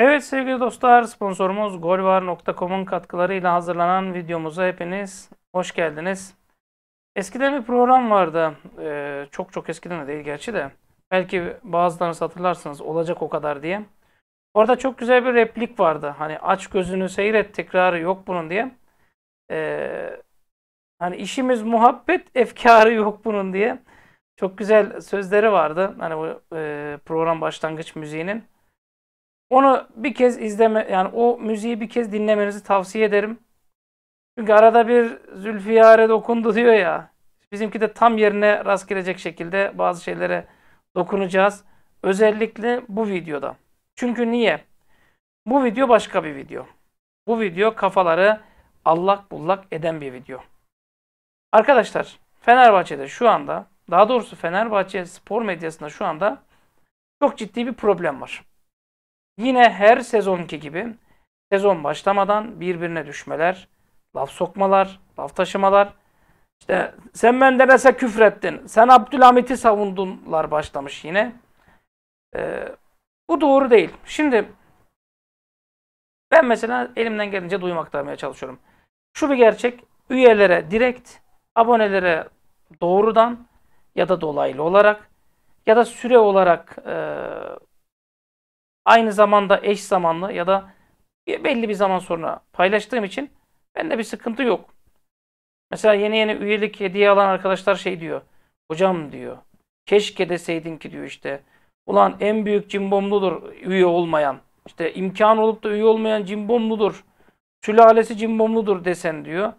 Evet sevgili dostlar sponsorumuz golvar.com'un katkılarıyla hazırlanan videomuza hepiniz hoş geldiniz. Eskiden bir program vardı. Ee, çok çok eskiden de değil gerçi de. Belki bazılarınız hatırlarsınız olacak o kadar diye. Orada çok güzel bir replik vardı. Hani aç gözünü seyret tekrarı yok bunun diye. Ee, hani işimiz muhabbet efkarı yok bunun diye. Çok güzel sözleri vardı. Hani bu e, program başlangıç müziğinin. Onu bir kez izleme yani o müziği bir kez dinlemenizi tavsiye ederim. Çünkü arada bir Zülfiyare dokundu diyor ya. Bizimki de tam yerine rast gelecek şekilde bazı şeylere dokunacağız. Özellikle bu videoda. Çünkü niye? Bu video başka bir video. Bu video kafaları allak bullak eden bir video. Arkadaşlar Fenerbahçe'de şu anda daha doğrusu Fenerbahçe spor medyasında şu anda çok ciddi bir problem var. Yine her sezonki gibi sezon başlamadan birbirine düşmeler, laf sokmalar, laf taşımalar. İşte sen Menderes'e küfrettin, sen Abdülhamit'i savundunlar başlamış yine. Ee, bu doğru değil. Şimdi ben mesela elimden gelince duyum aktarmaya çalışıyorum. Şu bir gerçek, üyelere direkt, abonelere doğrudan ya da dolaylı olarak ya da süre olarak e, aynı zamanda eş zamanlı ya da belli bir zaman sonra paylaştığım için bende bir sıkıntı yok. Mesela yeni yeni üyelik hediye alan arkadaşlar şey diyor. Hocam diyor. Keşke deseydin ki diyor işte. Ulan en büyük cimbomludur üye olmayan. İşte imkan olup da üye olmayan cimbomludur. Sülalesi cimbomludur desen diyor.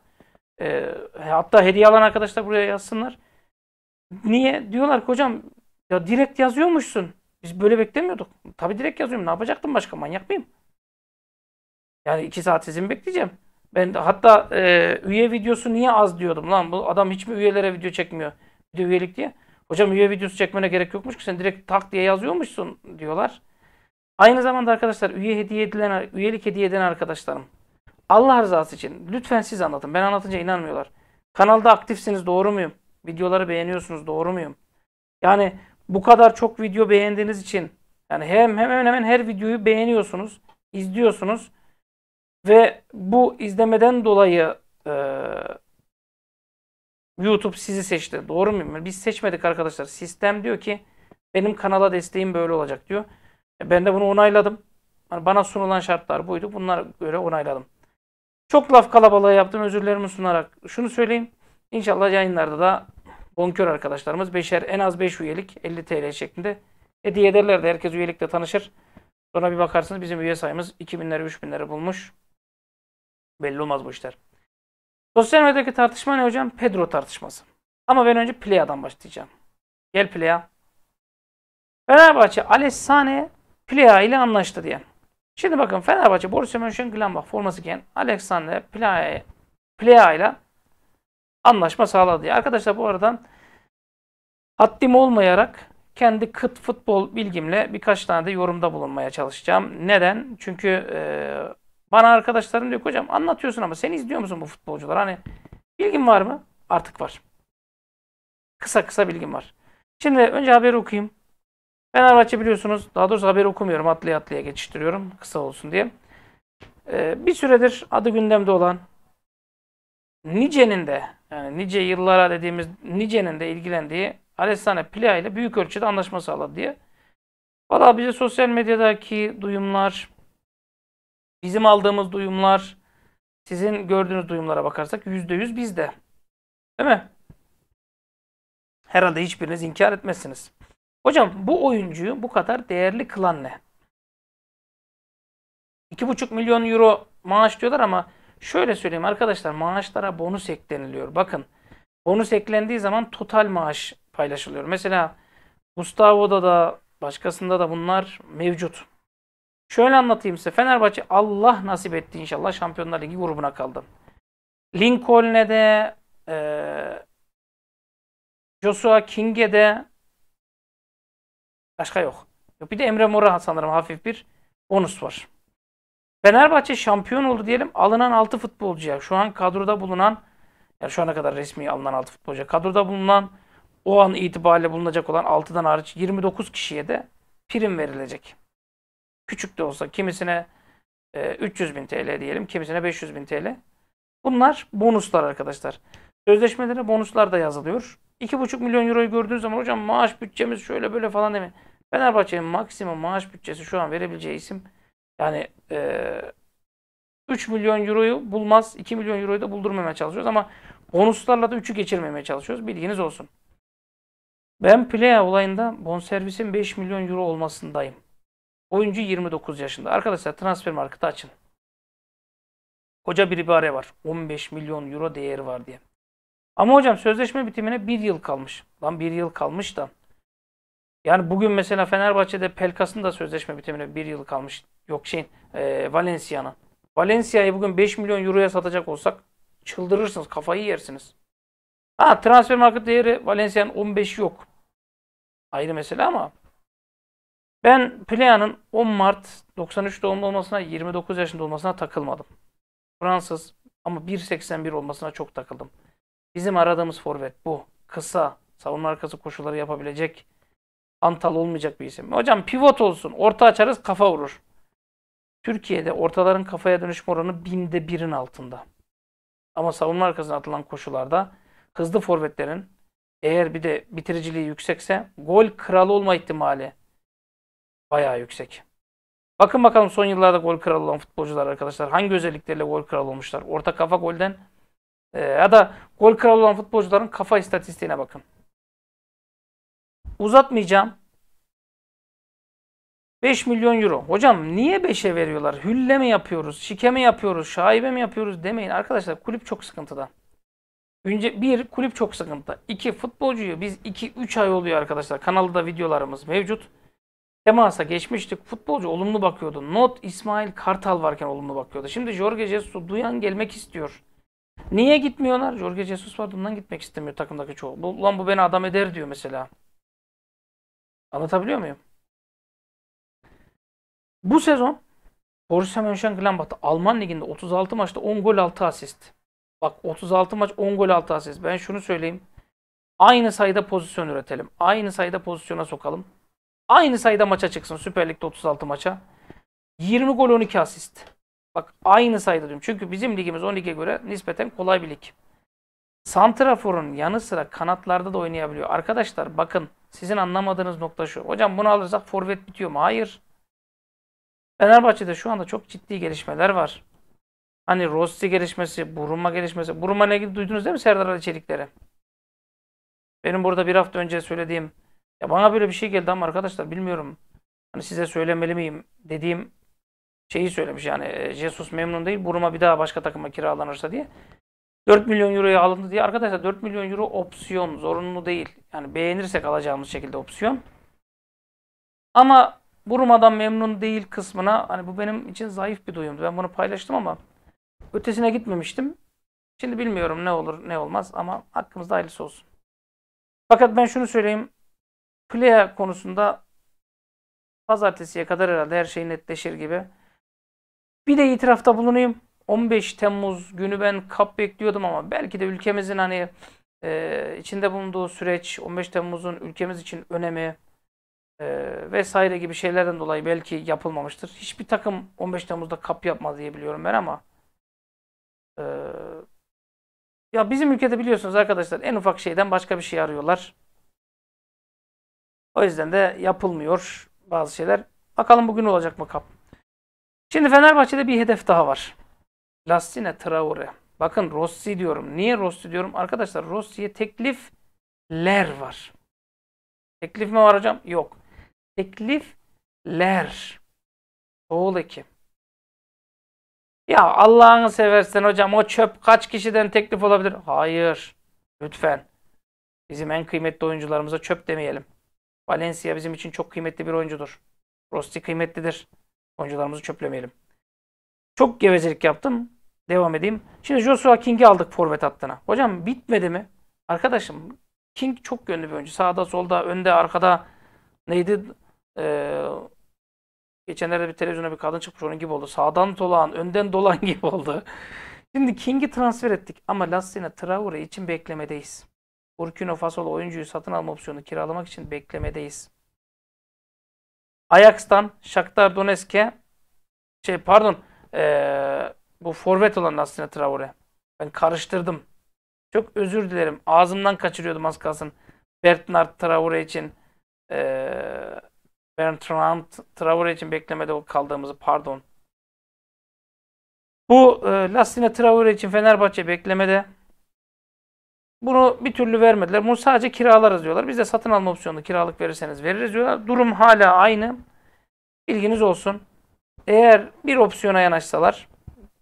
E, hatta hediye alan arkadaşlar buraya yazsınlar. Niye? Diyorlar ki hocam ya direkt yazıyormuşsun. Biz böyle beklemiyorduk. Tabii direkt yazıyorum. Ne yapacaktım başka? Manyak mıyım? Yani iki saat sizin bekleyeceğim. Ben de, hatta e, üye videosu niye az diyordum lan. Bu adam hiç mi üyelere video çekmiyor? Video üyelik diye. Hocam üye videosu çekmene gerek yokmuş ki sen direkt tak diye yazıyormuşsun diyorlar. Aynı zamanda arkadaşlar üye hediye edilen, üyelik hediye eden arkadaşlarım. Allah rızası için lütfen siz anlatın. Ben anlatınca inanmıyorlar. Kanalda aktifsiniz doğru muyum? Videoları beğeniyorsunuz doğru muyum? Yani bu kadar çok video beğendiğiniz için yani hem hemen hemen her videoyu beğeniyorsunuz, izliyorsunuz ve bu izlemeden dolayı e, YouTube sizi seçti. Doğru muyum? Biz seçmedik arkadaşlar. Sistem diyor ki benim kanala desteğim böyle olacak diyor. E, ben de bunu onayladım. bana sunulan şartlar buydu. Bunlar göre onayladım. Çok laf kalabalığı yaptım. Özürlerimi sunarak şunu söyleyeyim. İnşallah yayınlarda da bonkör arkadaşlarımız beşer en az 5 üyelik 50 TL şeklinde hediye ederler de herkes üyelikle tanışır. Sonra bir bakarsınız bizim üye sayımız 2000'lere 3000'leri bulmuş. Belli olmaz bu işler. Sosyal medyadaki tartışma ne hocam? Pedro tartışması. Ama ben önce Playa'dan başlayacağım. Gel Playa. Fenerbahçe Alessane Playa ile anlaştı diye. Şimdi bakın Fenerbahçe Borussia Mönchengladbach forması giyen Alexander Playa ile anlaşma sağladı. Ya arkadaşlar bu aradan haddim olmayarak kendi kıt futbol bilgimle birkaç tane de yorumda bulunmaya çalışacağım. Neden? Çünkü e, bana arkadaşlarım diyor hocam anlatıyorsun ama sen izliyor musun bu futbolcular? Hani bilgin var mı? Artık var. Kısa kısa bilgim var. Şimdi önce haberi okuyayım. Fenerbahçe biliyorsunuz daha doğrusu haberi okumuyorum. Atlaya atlaya geçiştiriyorum kısa olsun diye. Ee, bir süredir adı gündemde olan nicenin de yani nice yıllara dediğimiz nicenin de ilgilendiği Alessane Plia ile büyük ölçüde anlaşma sağladı diye. Valla bize sosyal medyadaki duyumlar, bizim aldığımız duyumlar, sizin gördüğünüz duyumlara bakarsak %100 bizde. Değil mi? Herhalde hiçbiriniz inkar etmezsiniz. Hocam bu oyuncuyu bu kadar değerli kılan ne? 2,5 milyon euro maaş diyorlar ama Şöyle söyleyeyim arkadaşlar maaşlara bonus ekleniliyor. Bakın bonus eklendiği zaman total maaş paylaşılıyor. Mesela Gustavo'da da başkasında da bunlar mevcut. Şöyle anlatayım size. Fenerbahçe Allah nasip etti inşallah Şampiyonlar Ligi grubuna kaldı. Lincoln'e de e, Joshua King'e de başka yok. Bir de Emre Mor'a sanırım hafif bir bonus var. Fenerbahçe şampiyon oldu diyelim. Alınan 6 futbolcuya şu an kadroda bulunan yani şu ana kadar resmi alınan 6 futbolcuya kadroda bulunan o an itibariyle bulunacak olan 6'dan hariç 29 kişiye de prim verilecek. Küçük de olsa kimisine 300 e, bin TL diyelim kimisine 500 bin TL. Bunlar bonuslar arkadaşlar. Sözleşmelere bonuslar da yazılıyor. 2,5 milyon euroyu gördüğün zaman hocam maaş bütçemiz şöyle böyle falan deme. Fenerbahçe'nin maksimum maaş bütçesi şu an verebileceği isim yani e, 3 milyon euroyu bulmaz, 2 milyon euroyu da buldurmamaya çalışıyoruz ama bonuslarla da 3'ü geçirmemeye çalışıyoruz. Bilginiz olsun. Ben Plea olayında bonservisin 5 milyon euro olmasındayım. Oyuncu 29 yaşında. Arkadaşlar transfer marketi açın. Hoca bir ibare var. 15 milyon euro değeri var diye. Ama hocam sözleşme bitimine bir yıl kalmış. Lan bir yıl kalmış da. Yani bugün mesela Fenerbahçe'de Pelkas'ın da sözleşme bitimine bir yıl kalmış Yok şeyin e, Valencia'nın. Valencia'yı bugün 5 milyon euroya satacak olsak çıldırırsınız. Kafayı yersiniz. Ha transfer market değeri Valencia'nın 15 yok. Ayrı mesele ama ben Plea'nın 10 Mart 93 doğumlu olmasına 29 yaşında olmasına takılmadım. Fransız ama 1.81 olmasına çok takıldım. Bizim aradığımız forvet bu. Kısa, savunma arkası koşuları yapabilecek, antal olmayacak bir isim. Hocam pivot olsun, orta açarız kafa vurur. Türkiye'de ortaların kafaya dönüşme oranı binde birin altında. Ama savunma arkasına atılan koşularda hızlı forvetlerin eğer bir de bitiriciliği yüksekse gol kralı olma ihtimali bayağı yüksek. Bakın bakalım son yıllarda gol kralı olan futbolcular arkadaşlar hangi özellikleriyle gol kralı olmuşlar? Orta kafa golden e, ya da gol kralı olan futbolcuların kafa istatistiğine bakın. Uzatmayacağım. 5 milyon euro. Hocam niye 5'e veriyorlar? Hülle mi yapıyoruz? Şike mi yapıyoruz? Şaibe mi yapıyoruz? Demeyin arkadaşlar kulüp çok sıkıntıda. Önce bir kulüp çok sıkıntıda. İki futbolcuyu biz 2-3 ay oluyor arkadaşlar. Kanalda videolarımız mevcut. Temasa geçmiştik. Futbolcu olumlu bakıyordu. Not İsmail Kartal varken olumlu bakıyordu. Şimdi Jorge Jesus'u duyan gelmek istiyor. Niye gitmiyorlar? Jorge Jesus var ondan gitmek istemiyor takımdaki çoğu. Bu, lan bu beni adam eder diyor mesela. Anlatabiliyor muyum? Bu sezon Borussia Mönchengladbach'ta Alman liginde 36 maçta 10 gol 6 asist. Bak 36 maç 10 gol 6 asist. Ben şunu söyleyeyim. Aynı sayıda pozisyon üretelim. Aynı sayıda pozisyona sokalım. Aynı sayıda maça çıksın Süper Lig'de 36 maça. 20 gol 12 asist. Bak aynı sayıda diyorum. Çünkü bizim ligimiz 10 lige göre nispeten kolay bir lig. Santrafor'un yanı sıra kanatlarda da oynayabiliyor. Arkadaşlar bakın sizin anlamadığınız nokta şu. Hocam bunu alırsak forvet bitiyor mu? Hayır. Fenerbahçe'de şu anda çok ciddi gelişmeler var. Hani Rossi gelişmesi, Buruma gelişmesi. Buruma ne gibi duydunuz değil mi Serdar Ali Çelikler'i? Benim burada bir hafta önce söylediğim ya bana böyle bir şey geldi ama arkadaşlar bilmiyorum. Hani size söylemeli miyim dediğim şeyi söylemiş yani. E, Jesus memnun değil. Buruma bir daha başka takıma kiralanırsa diye. 4 milyon euroya alındı diye. Arkadaşlar 4 milyon euro opsiyon. Zorunlu değil. Yani beğenirsek alacağımız şekilde opsiyon. Ama bu memnun değil kısmına hani bu benim için zayıf bir duyumdu. Ben bunu paylaştım ama ötesine gitmemiştim. Şimdi bilmiyorum ne olur ne olmaz ama hakkımızda hayırlısı olsun. Fakat ben şunu söyleyeyim. Plea konusunda pazartesiye kadar herhalde her şey netleşir gibi. Bir de itirafta bulunayım. 15 Temmuz günü ben kap bekliyordum ama belki de ülkemizin hani e, içinde bulunduğu süreç 15 Temmuz'un ülkemiz için önemi e, vesaire gibi şeylerden dolayı belki yapılmamıştır. Hiçbir takım 15 Temmuz'da kap yapmadı diye biliyorum ben ama e, ya bizim ülkede biliyorsunuz arkadaşlar en ufak şeyden başka bir şey arıyorlar. O yüzden de yapılmıyor bazı şeyler. Bakalım bugün olacak mı kap. Şimdi Fenerbahçe'de bir hedef daha var. Lastine Traore. Bakın Rossi diyorum. Niye Rossi diyorum? Arkadaşlar Rossi'ye teklifler var. Teklif mi var hocam? Yok teklifler. Oğul eki. Ya Allah'ını seversen hocam o çöp kaç kişiden teklif olabilir? Hayır. Lütfen. Bizim en kıymetli oyuncularımıza çöp demeyelim. Valencia bizim için çok kıymetli bir oyuncudur. Rossi kıymetlidir. Oyuncularımızı çöplemeyelim. Çok gevezelik yaptım. Devam edeyim. Şimdi Joshua King'i aldık forvet hattına. Hocam bitmedi mi? Arkadaşım King çok yönlü bir oyuncu. Sağda solda önde arkada neydi? Ee, geçenlerde bir televizyona bir kadın çıkmış onun gibi oldu. Sağdan dolan, önden dolan gibi oldu. Şimdi King'i transfer ettik ama Lassina Traore için beklemedeyiz. Burkina Faso'lu oyuncuyu satın alma opsiyonu kiralamak için beklemedeyiz. Ajax'tan Shakhtar Donetsk'e şey pardon ee, bu forvet olan Lassina Traore. Ben karıştırdım. Çok özür dilerim. Ağzımdan kaçırıyordum az kalsın. Bertnard Traore için ee, Trump, Traore için beklemede kaldığımızı pardon. Bu e, Lastine Traore için Fenerbahçe beklemede. Bunu bir türlü vermediler. Bunu sadece kiralarız diyorlar. Biz de satın alma opsiyonu kiralık verirseniz veririz diyorlar. Durum hala aynı. Bilginiz olsun. Eğer bir opsiyona yanaşsalar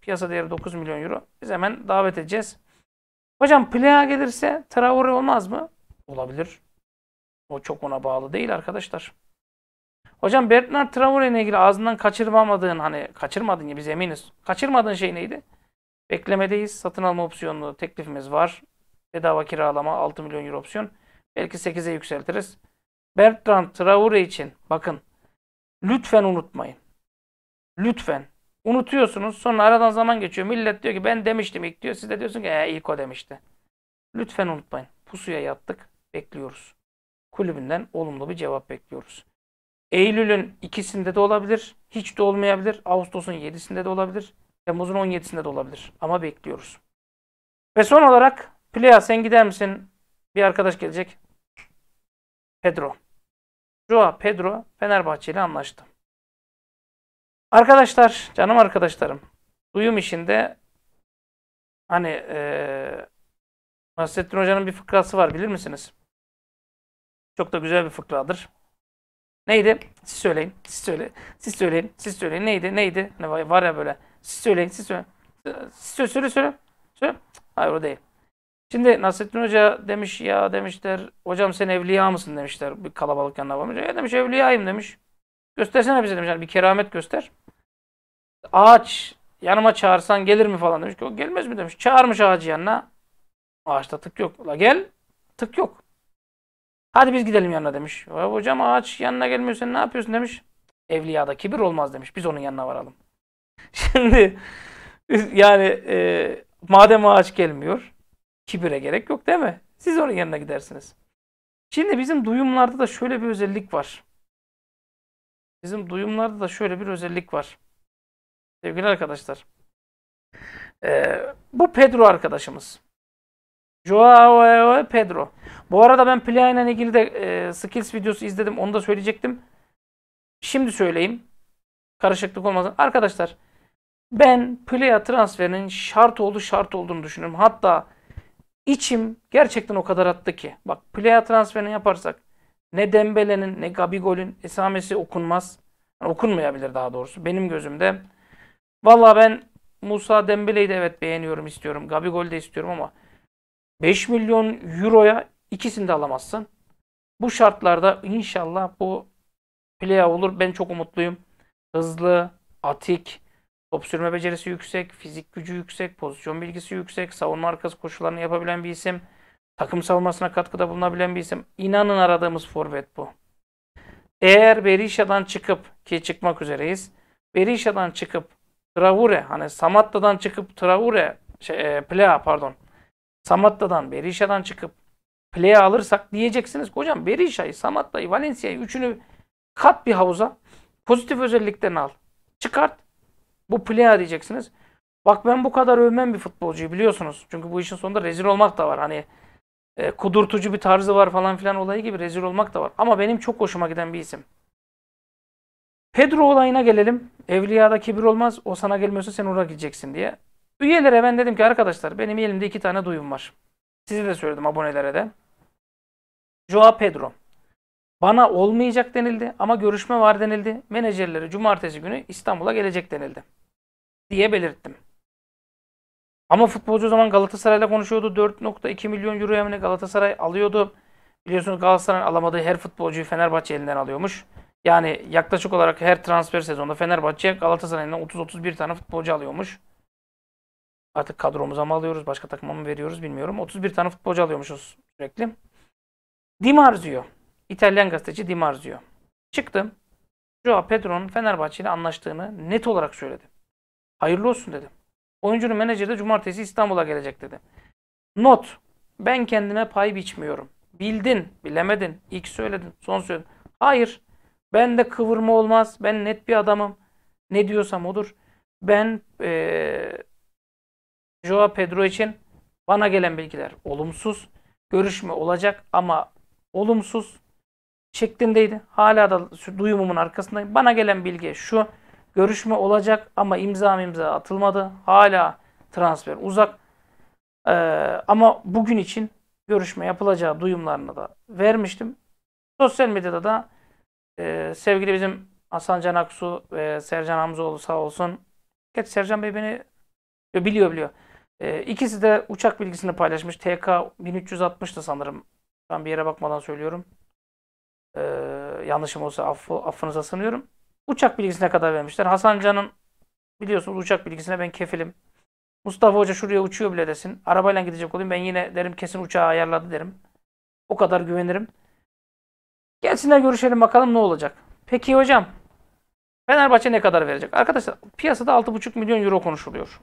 piyasa değeri 9 milyon euro. Biz hemen davet edeceğiz. Hocam Plea gelirse Traore olmaz mı? Olabilir. O çok ona bağlı değil arkadaşlar. Hocam Bertrand Traore ile ilgili ağzından kaçırmamadığın hani kaçırmadın ya biz eminiz. Kaçırmadığın şey neydi? Beklemedeyiz. Satın alma opsiyonlu teklifimiz var. Bedava kiralama 6 milyon euro opsiyon. Belki 8'e yükseltiriz. Bertrand Traore için bakın lütfen unutmayın. Lütfen. Unutuyorsunuz sonra aradan zaman geçiyor. Millet diyor ki ben demiştim ilk diyor. Siz de diyorsun ki ee, ilk o demişti. Lütfen unutmayın. Pusuya yattık. Bekliyoruz. Kulübünden olumlu bir cevap bekliyoruz. Eylül'ün ikisinde de olabilir. Hiç de olmayabilir. Ağustos'un 7'sinde de olabilir. Temmuz'un 17'sinde de olabilir. Ama bekliyoruz. Ve son olarak Plea sen gider misin? Bir arkadaş gelecek. Pedro. Joa Pedro Fenerbahçe ile anlaştı. Arkadaşlar, canım arkadaşlarım. Duyum işinde hani ee, Nasrettin Hoca'nın bir fıkrası var bilir misiniz? Çok da güzel bir fıkradır. Neydi? Siz söyleyin. Siz söyleyin. Siz söyleyin. Siz söyleyin. Neydi? Neydi? Ne var, var ya böyle. Siz söyleyin. Siz söyleyin. Siz söyle söyle söyle. söyle. Hayır o değil. Şimdi Nasrettin Hoca demiş ya demişler. Hocam sen evliya mısın demişler. Bir kalabalık yanına varmış. Ya demiş evliyayım demiş. Göstersene bize demiş. Yani bir keramet göster. Ağaç yanıma çağırsan gelir mi falan demiş. O gelmez mi demiş. Çağırmış ağacı yanına. Ağaçta tık yok. La gel tık yok. Hadi biz gidelim yanına demiş. Hocam ağaç yanına gelmiyor sen ne yapıyorsun demiş. Evliyada kibir olmaz demiş. Biz onun yanına varalım. Şimdi yani e, madem ağaç gelmiyor kibire gerek yok değil mi? Siz onun yanına gidersiniz. Şimdi bizim duyumlarda da şöyle bir özellik var. Bizim duyumlarda da şöyle bir özellik var. Sevgili arkadaşlar. E, bu Pedro arkadaşımız. Joao Pedro. Bu arada ben Plea ile ilgili de e, skills videosu izledim. Onu da söyleyecektim. Şimdi söyleyeyim. Karışıklık olmasın. Arkadaşlar ben Plea transferinin şart olduğu, şart olduğunu düşünüyorum. Hatta içim gerçekten o kadar attı ki. Bak Plea transferini yaparsak ne Dembele'nin ne Gabigol'ün esamesi okunmaz. Yani okunmayabilir daha doğrusu benim gözümde. Valla ben Musa Dembele'yi de evet beğeniyorum istiyorum. Gabigol'ü de istiyorum ama 5 milyon euroya ikisini de alamazsın. Bu şartlarda inşallah bu playa olur. Ben çok umutluyum. Hızlı, atik, top sürme becerisi yüksek, fizik gücü yüksek, pozisyon bilgisi yüksek, savunma arkası koşularını yapabilen bir isim. Takım savunmasına katkıda bulunabilen bir isim. İnanın aradığımız forvet bu. Eğer Berisha'dan çıkıp ki çıkmak üzereyiz. Berisha'dan çıkıp Traore hani Samatta'dan çıkıp Traore şey, e, Plea pardon Samatta'dan, Berisha'dan çıkıp play'e alırsak diyeceksiniz hocam Berisha'yı, Samatta'yı, Valencia'yı üçünü kat bir havuza. Pozitif özelliklerini al. Çıkart. Bu play'a diyeceksiniz. Bak ben bu kadar övmem bir futbolcuyu biliyorsunuz. Çünkü bu işin sonunda rezil olmak da var. Hani e, kudurtucu bir tarzı var falan filan olayı gibi rezil olmak da var. Ama benim çok hoşuma giden bir isim. Pedro olayına gelelim. Evliyada kibir olmaz. O sana gelmiyorsa sen oraya gideceksin diye. Üyelere ben dedim ki arkadaşlar benim elimde iki tane duyum var. Size de söyledim abonelere de. Joao Pedro. Bana olmayacak denildi ama görüşme var denildi. Menajerleri cumartesi günü İstanbul'a gelecek denildi. Diye belirttim. Ama futbolcu o zaman Galatasaray'la konuşuyordu. 4.2 milyon euro emine Galatasaray alıyordu. Biliyorsunuz Galatasaray'ın alamadığı her futbolcuyu Fenerbahçe elinden alıyormuş. Yani yaklaşık olarak her transfer sezonunda Fenerbahçe Galatasaray'ın 30-31 tane futbolcu alıyormuş. Artık kadromuza mı alıyoruz, başka takıma mı veriyoruz bilmiyorum. 31 tane futbolcu alıyormuşuz sürekli. Di Marzio. İtalyan gazeteci Di Marzio. Çıktım. Joao Pedro'nun Fenerbahçe ile anlaştığını net olarak söyledi. Hayırlı olsun dedim. Oyuncunun menajeri de cumartesi İstanbul'a gelecek dedi. Not. Ben kendime pay biçmiyorum. Bildin, bilemedin, ilk söyledin, son söyledin. Hayır. Ben de kıvırma olmaz. Ben net bir adamım. Ne diyorsam odur. Ben ee, Joao Pedro için bana gelen bilgiler olumsuz. Görüşme olacak ama olumsuz şeklindeydi. Hala da duyumumun arkasındayım. Bana gelen bilgi şu. Görüşme olacak ama imza imza atılmadı. Hala transfer uzak. Ee, ama bugün için görüşme yapılacağı duyumlarını da vermiştim. Sosyal medyada da e, sevgili bizim Hasan Can Aksu ve Sercan Hamzoğlu sağ olsun. Geç Sercan Bey beni biliyor biliyor. Ee, ikisi de uçak bilgisini paylaşmış. TK 1360'tı sanırım. Ben bir yere bakmadan söylüyorum. E, yanlışım olsa affı, affınıza sınıyorum. Uçak bilgisine kadar vermişler. Hasan Can'ın biliyorsunuz uçak bilgisine ben kefilim. Mustafa Hoca şuraya uçuyor bile desin. Arabayla gidecek olayım. Ben yine derim kesin uçağı ayarladı derim. O kadar güvenirim. Gelsinler görüşelim bakalım ne olacak. Peki hocam. Fenerbahçe ne kadar verecek? Arkadaşlar piyasada 6,5 milyon euro konuşuluyor.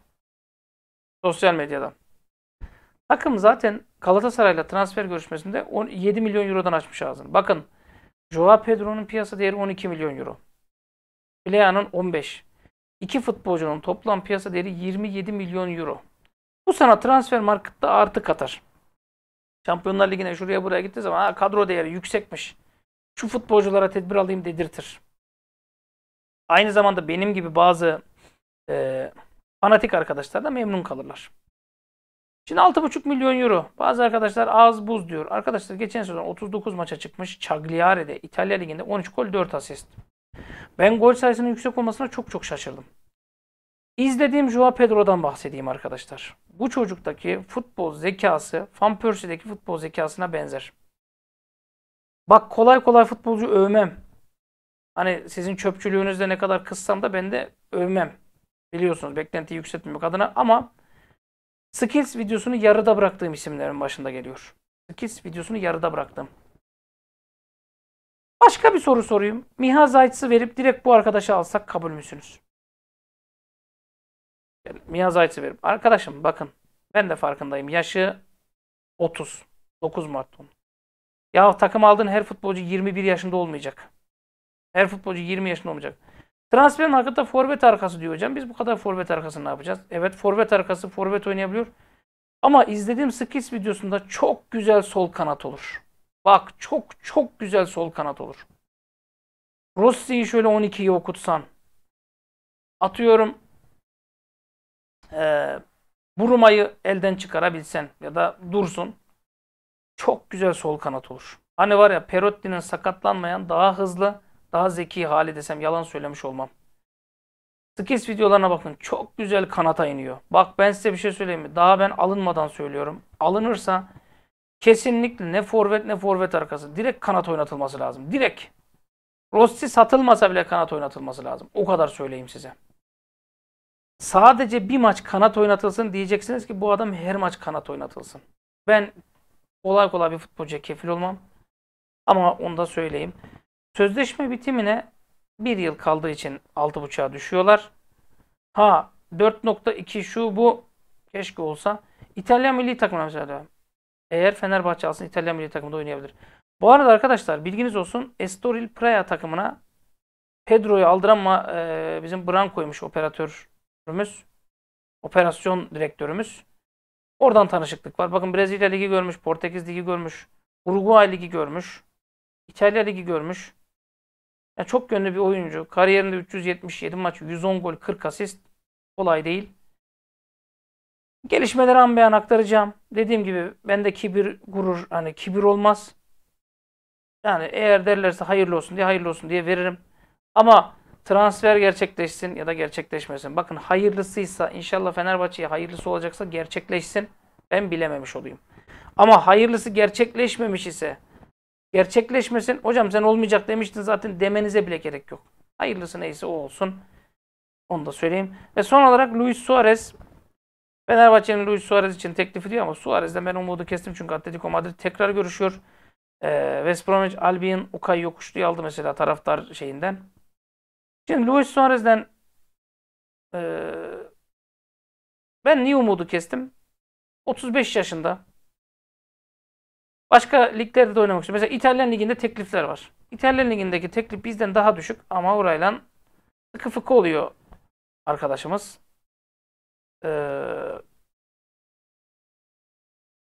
Sosyal medyadan. Takım zaten Galatasaray'la transfer görüşmesinde 7 milyon eurodan açmış ağzını. Bakın Joao Pedro'nun piyasa değeri 12 milyon euro. Bilea'nın 15. İki futbolcunun toplam piyasa değeri 27 milyon euro. Bu sana transfer markette artı katar. Şampiyonlar Ligi'ne şuraya buraya gittiği zaman ha, kadro değeri yüksekmiş. Şu futbolculara tedbir alayım dedirtir. Aynı zamanda benim gibi bazı e, fanatik arkadaşlar da memnun kalırlar. Şimdi 6,5 milyon euro. Bazı arkadaşlar ağız buz diyor. Arkadaşlar geçen sezon 39 maça çıkmış. Cagliare'de İtalya Ligi'nde 13 gol 4 asist. Ben gol sayısının yüksek olmasına çok çok şaşırdım. İzlediğim Joao Pedro'dan bahsedeyim arkadaşlar. Bu çocuktaki futbol zekası Van Persie'deki futbol zekasına benzer. Bak kolay kolay futbolcu övmem. Hani sizin çöpçülüğünüzde ne kadar kıssam da ben de övmem. Biliyorsunuz beklentiyi yükseltmemek adına ama Skills videosunu yarıda bıraktığım isimlerin başında geliyor. Skills videosunu yarıda bıraktım. Başka bir soru sorayım. Miha Zayt'sı verip direkt bu arkadaşı alsak kabul müsünüz? Yani Miha Zayt'sı verip. Arkadaşım bakın ben de farkındayım. Yaşı 30. 9 Mart 10. Ya takım aldığın her futbolcu 21 yaşında olmayacak. Her futbolcu 20 yaşında olmayacak. Transferin hakkında forvet arkası diyor hocam. Biz bu kadar forvet arkası ne yapacağız? Evet forvet arkası forvet oynayabiliyor. Ama izlediğim skis videosunda çok güzel sol kanat olur. Bak çok çok güzel sol kanat olur. Rossi'yi şöyle 12'yi okutsan. Atıyorum e, Buruma'yı elden çıkarabilsen ya da Dursun. Çok güzel sol kanat olur. Hani var ya Perotti'nin sakatlanmayan daha hızlı daha zeki hali desem yalan söylemiş olmam. Skills videolarına bakın. Çok güzel kanata iniyor. Bak ben size bir şey söyleyeyim mi? Daha ben alınmadan söylüyorum. Alınırsa kesinlikle ne forvet ne forvet arkası. Direkt kanat oynatılması lazım. Direkt. Rossi satılmasa bile kanat oynatılması lazım. O kadar söyleyeyim size. Sadece bir maç kanat oynatılsın diyeceksiniz ki bu adam her maç kanat oynatılsın. Ben kolay kolay bir futbolcuya kefil olmam. Ama onu da söyleyeyim. Sözleşme bitimine bir yıl kaldığı için 6.5'a düşüyorlar. Ha 4.2 şu bu keşke olsa. İtalyan milli takımına mesela Eğer Fenerbahçe alsın İtalyan milli takımında oynayabilir. Bu arada arkadaşlar bilginiz olsun Estoril Praia takımına Pedro'yu aldıran ma, e, bizim Branco'ymuş operatörümüz. Operasyon direktörümüz. Oradan tanışıklık var. Bakın Brezilya Ligi görmüş, Portekiz Ligi görmüş, Uruguay Ligi görmüş, İtalya Ligi görmüş. Yani çok gönlü bir oyuncu. Kariyerinde 377 maç, 110 gol, 40 asist. Kolay değil. Gelişmeleri an beyan aktaracağım. Dediğim gibi bende kibir, gurur, hani kibir olmaz. Yani eğer derlerse hayırlı olsun diye hayırlı olsun diye veririm. Ama transfer gerçekleşsin ya da gerçekleşmesin. Bakın hayırlısıysa inşallah Fenerbahçe'ye hayırlısı olacaksa gerçekleşsin. Ben bilememiş olayım. Ama hayırlısı gerçekleşmemiş ise gerçekleşmesin. Hocam sen olmayacak demiştin zaten demenize bile gerek yok. Hayırlısı neyse o olsun. Onu da söyleyeyim. Ve son olarak Luis Suarez. Fenerbahçe'nin Luis Suarez için teklifi diyor ama Suarez'den ben umudu kestim çünkü Atletico Madrid tekrar görüşüyor. Ee, West Bromwich Albion Okay Yokuşlu'yu aldı mesela taraftar şeyinden. Şimdi Luis Suarez'den e, ben niye umudu kestim? 35 yaşında Başka liglerde de oynamak için. Mesela İtalyan liginde teklifler var. İtalyan ligindeki teklif bizden daha düşük ama orayla sıkı fıkı oluyor arkadaşımız. Ee,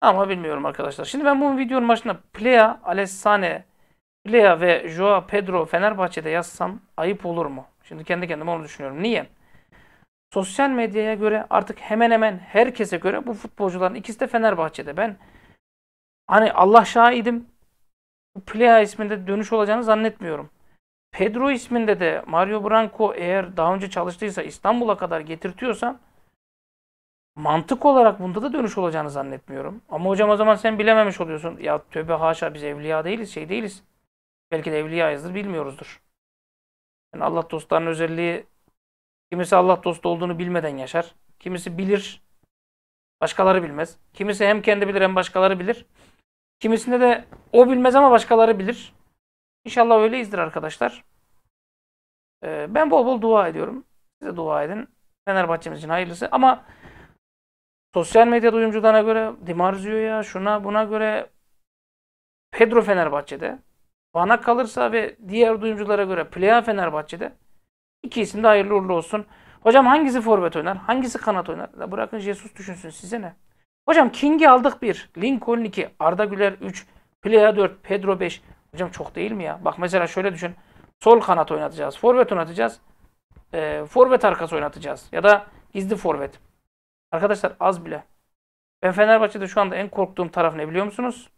ama bilmiyorum arkadaşlar. Şimdi ben bu videonun başına Plea, Alessane, Plea ve Joao Pedro Fenerbahçe'de yazsam ayıp olur mu? Şimdi kendi kendime onu düşünüyorum. Niye? Sosyal medyaya göre artık hemen hemen herkese göre bu futbolcuların ikisi de Fenerbahçe'de. Ben Hani Allah şahidim Plea isminde dönüş olacağını zannetmiyorum. Pedro isminde de Mario Branco eğer daha önce çalıştıysa İstanbul'a kadar getirtiyorsan mantık olarak bunda da dönüş olacağını zannetmiyorum. Ama hocam o zaman sen bilememiş oluyorsun. Ya tövbe haşa biz evliya değiliz, şey değiliz. Belki de evliyayızdır, bilmiyoruzdur. Yani Allah dostlarının özelliği kimisi Allah dostu olduğunu bilmeden yaşar. Kimisi bilir, başkaları bilmez. Kimisi hem kendi bilir hem başkaları bilir. Kimisinde de o bilmez ama başkaları bilir. İnşallah öyleyizdir arkadaşlar. Ee, ben bol bol dua ediyorum. Size dua edin. Fenerbahçe'miz için hayırlısı. Ama sosyal medya duyumcularına göre ya şuna buna göre Pedro Fenerbahçe'de bana kalırsa ve diğer duyumculara göre Plea Fenerbahçe'de iki isim de hayırlı uğurlu olsun. Hocam hangisi forvet oynar? Hangisi kanat oynar? bırakın Jesus düşünsün size ne? Hocam King'i aldık 1. Lincoln 2. Arda Güler 3. Plea 4. Pedro 5. Hocam çok değil mi ya? Bak mesela şöyle düşün. Sol kanat oynatacağız. Forvet oynatacağız. E, forvet arkası oynatacağız. Ya da gizli forvet. Arkadaşlar az bile. Ben Fenerbahçe'de şu anda en korktuğum taraf ne biliyor musunuz?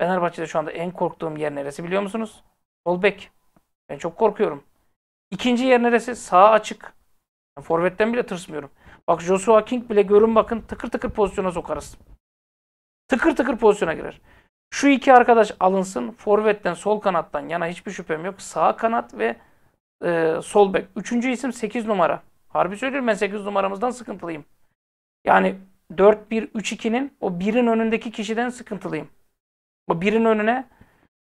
Fenerbahçe'de şu anda en korktuğum yer neresi biliyor musunuz? Sol bek. Ben çok korkuyorum. İkinci yer neresi? Sağ açık. Yani forvetten bile tırsmıyorum. Bak Joshua King bile görün bakın tıkır tıkır pozisyona sokarız. Tıkır tıkır pozisyona girer. Şu iki arkadaş alınsın. Forvet'ten sol kanattan yana hiçbir şüphem yok. Sağ kanat ve e, sol bek. Üçüncü isim 8 numara. Harbi söylüyorum ben 8 numaramızdan sıkıntılıyım. Yani 4-1-3-2'nin o birin önündeki kişiden sıkıntılıyım. O birin önüne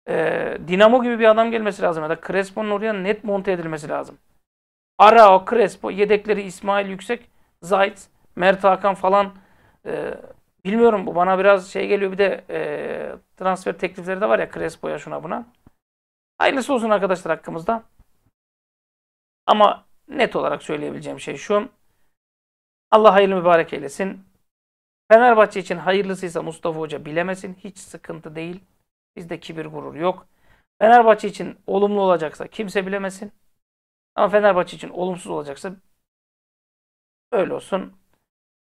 e, Dinamo gibi bir adam gelmesi lazım. Ya da Crespo'nun oraya net monte edilmesi lazım. Arao, Crespo, yedekleri İsmail Yüksek. Zayt, Mert Hakan falan e, bilmiyorum bu bana biraz şey geliyor bir de e, transfer teklifleri de var ya Crespo'ya şuna buna. Hayırlısı olsun arkadaşlar hakkımızda. Ama net olarak söyleyebileceğim şey şu. Allah hayırlı mübarek eylesin. Fenerbahçe için hayırlısıysa Mustafa Hoca bilemesin. Hiç sıkıntı değil. Bizde kibir gurur yok. Fenerbahçe için olumlu olacaksa kimse bilemesin. Ama Fenerbahçe için olumsuz olacaksa Öyle olsun.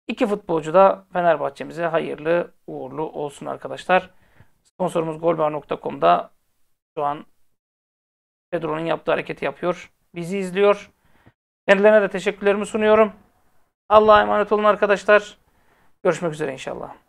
İki futbolcu da Fenerbahçe'mize hayırlı uğurlu olsun arkadaşlar. Sponsorumuz golbar.com'da şu an Pedro'nun yaptığı hareketi yapıyor. Bizi izliyor. Kendilerine de teşekkürlerimi sunuyorum. Allah'a emanet olun arkadaşlar. Görüşmek üzere inşallah.